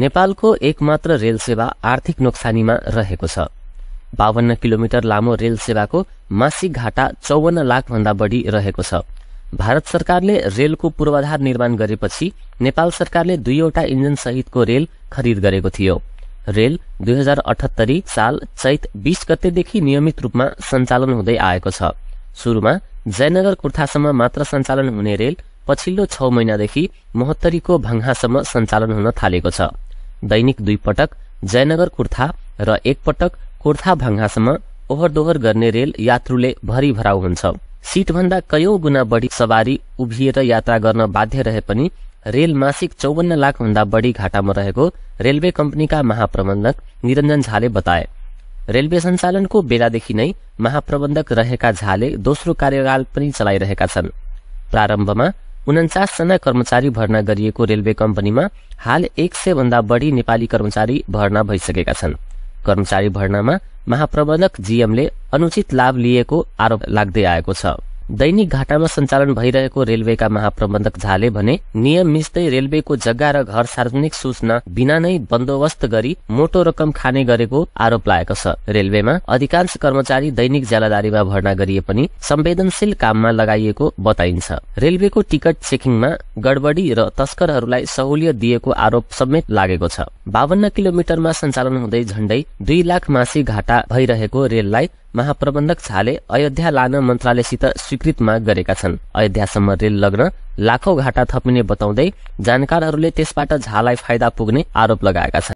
नेपालको एकमात्र रेल सेवा आर्थिक नोक्सानीमा रहेको छ बावन्न किलोमिटर लामो रेल सेवाको मासिक घाटा चौवन्न लाख भन्दा बढ़ी रहेको छ भारत सरकारले रेलको पूर्वाधार निर्माण गरेपछि नेपाल सरकारले दुईवटा इन्जन सहितको रेल खरिद गरेको थियो रेल दुई हजार अठहत्तरी साल चैत बीस गतेदेखि नियमित रूपमा सञ्चालन हुँदै आएको छ शुरूमा जयनगर कुर्थासम्म मात्र सञ्चालन हुने रेल पछिल्लो छ महिनादेखि महोत्तरीको भाङहासम्म सञ्चालन हुन थालेको छ दैनिक दुई पटक जयनगर कुर्था र एक पटक कुर्था भाङहासम्म ओहोरदोहोर गर्ने रेल यात्रुले भराउ हुन्छ भन्दा कयौं गुणा बढी सवारी उभिएर यात्रा गर्न बाध्य रहे पनि रेल मासिक चौवन्न लाख भन्दा बढी घाटामा रहेको रेलवे कम्पनीका महाप्रबन्धक निरञ्जन झाले बताए रेलवे सञ्चालनको बेलादेखि नै महाप्रबन्धक रहेका झाले दोस्रो कार्यकाल पनि चलाइरहेका छन् प्रारम्भमा उन्चासजना कर्मचारी भर्ना गरिएको रेलवे कम्पनीमा हाल एक सय भन्दा बढ़ी नेपाली कर्मचारी भर्ना भइसकेका छन् कर्मचारी भर्नामा महाप्रबन्धक जीएमले अनुचित लाभ लिएको आरोप लाग्दै आएको छ दैनिक घाटामा सञ्चालन भइरहेको रेलवेका महाप्रबन्धक झाले भने नियम मिच्दै रेलवेको जग्गा र घर सार्वजनिक सूचना बिना नै बन्दोबस्त गरी मोटो रकम खाने गरेको आरोप लागेको छ रेलवेमा अधिकांश कर्मचारी दैनिक ज्यालादारीमा भर्ना गरिए पनि संवेदनशील काममा लगाइएको बताइन्छ रेलवेको टिकट चेकिङमा गडबडी र तस्करहरूलाई सहुलियत दिएको आरोप समेत लागेको छ बावन्न किलोमिटरमा सञ्चालन हुँदै झण्डै दुई लाख मासिक घाटा भइरहेको रेललाई महाप्रबन्धक झाले अयोध्या लान मन्त्रालयसित स्वीकृत माग गरेका छन् अयोध्यासम्म रेल लग्न लाखौं घाटा थपिने बताउँदै जानकारहरूले त्यसबाट झालाई फाइदा पुग्ने आरोप लगाएका छन्